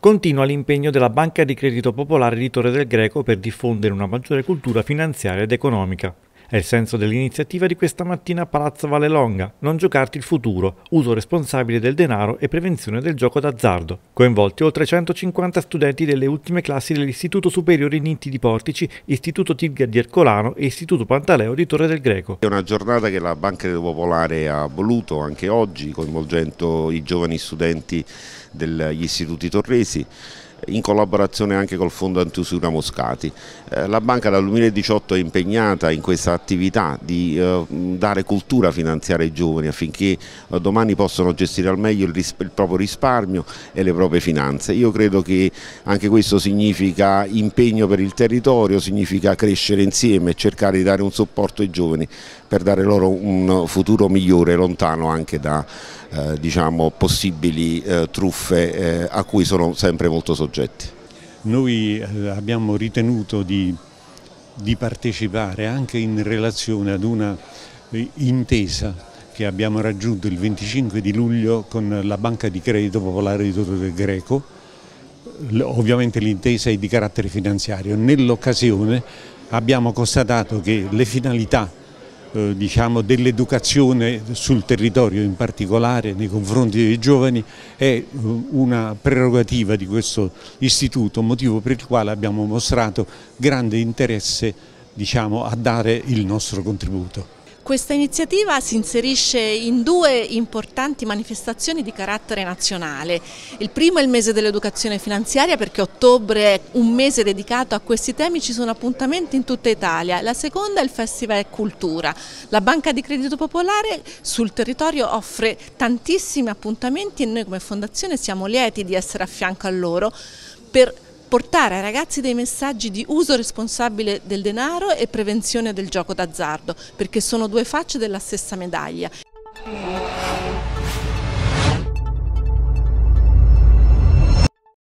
Continua l'impegno della Banca di Credito Popolare di Torre del Greco per diffondere una maggiore cultura finanziaria ed economica. È il senso dell'iniziativa di questa mattina a Palazzo Vallelonga, non giocarti il futuro, uso responsabile del denaro e prevenzione del gioco d'azzardo. Coinvolti oltre 150 studenti delle ultime classi dell'Istituto Superiore Nitti di Portici, Istituto Tibia di Ercolano e Istituto Pantaleo di Torre del Greco. È una giornata che la Banca del Popolare ha voluto anche oggi, coinvolgendo i giovani studenti degli istituti torresi in collaborazione anche col Fondo Antiusura Moscati. Eh, la banca dal 2018 è impegnata in questa attività di eh, dare cultura finanziaria ai giovani affinché eh, domani possano gestire al meglio il, il proprio risparmio e le proprie finanze. Io credo che anche questo significa impegno per il territorio, significa crescere insieme e cercare di dare un supporto ai giovani per dare loro un futuro migliore, lontano anche da eh, diciamo, possibili eh, truffe eh, a cui sono sempre molto soggetti progetti. Noi eh, abbiamo ritenuto di, di partecipare anche in relazione ad una eh, intesa che abbiamo raggiunto il 25 di luglio con la Banca di Credito Popolare di Toto del Greco, ovviamente l'intesa è di carattere finanziario. Nell'occasione abbiamo constatato che le finalità eh, diciamo, dell'educazione sul territorio in particolare nei confronti dei giovani è eh, una prerogativa di questo istituto, motivo per il quale abbiamo mostrato grande interesse diciamo, a dare il nostro contributo. Questa iniziativa si inserisce in due importanti manifestazioni di carattere nazionale. Il primo è il mese dell'educazione finanziaria perché ottobre è un mese dedicato a questi temi, ci sono appuntamenti in tutta Italia. La seconda è il Festival Cultura. La Banca di Credito Popolare sul territorio offre tantissimi appuntamenti e noi come fondazione siamo lieti di essere a fianco a loro per portare ai ragazzi dei messaggi di uso responsabile del denaro e prevenzione del gioco d'azzardo, perché sono due facce della stessa medaglia.